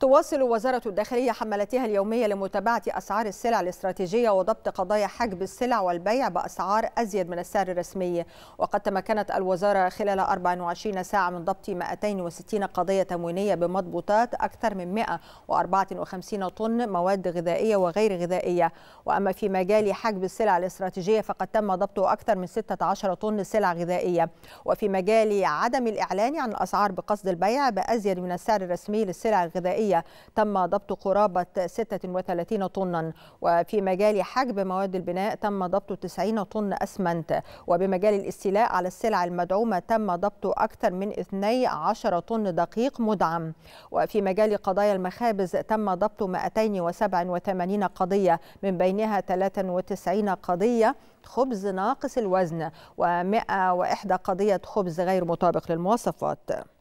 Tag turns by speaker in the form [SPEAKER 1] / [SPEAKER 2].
[SPEAKER 1] تواصل وزارة الداخلية حملتها اليومية لمتابعة أسعار السلع الاستراتيجية وضبط قضايا حجب السلع والبيع بأسعار أزيد من السعر الرسمي وقد تمكنت الوزارة خلال 24 ساعة من ضبط 260 قضية تموينية بمضبوطات أكثر من 154 طن مواد غذائية وغير غذائية وأما في مجال حجب السلع الاستراتيجية فقد تم ضبط أكثر من 16 طن سلع غذائية وفي مجال عدم الإعلان عن الأسعار بقصد البيع بأزيد من السعر الرسمي للسلع الغذائية الغذائية تم ضبط قرابة 36 طنا وفي مجال حجب مواد البناء تم ضبط 90 طن أسمنت وبمجال الاستيلاء على السلع المدعومة تم ضبط أكثر من 12 طن دقيق مدعم وفي مجال قضايا المخابز تم ضبط 287 قضية من بينها 93 قضية خبز ناقص الوزن و101 قضية خبز غير مطابق للمواصفات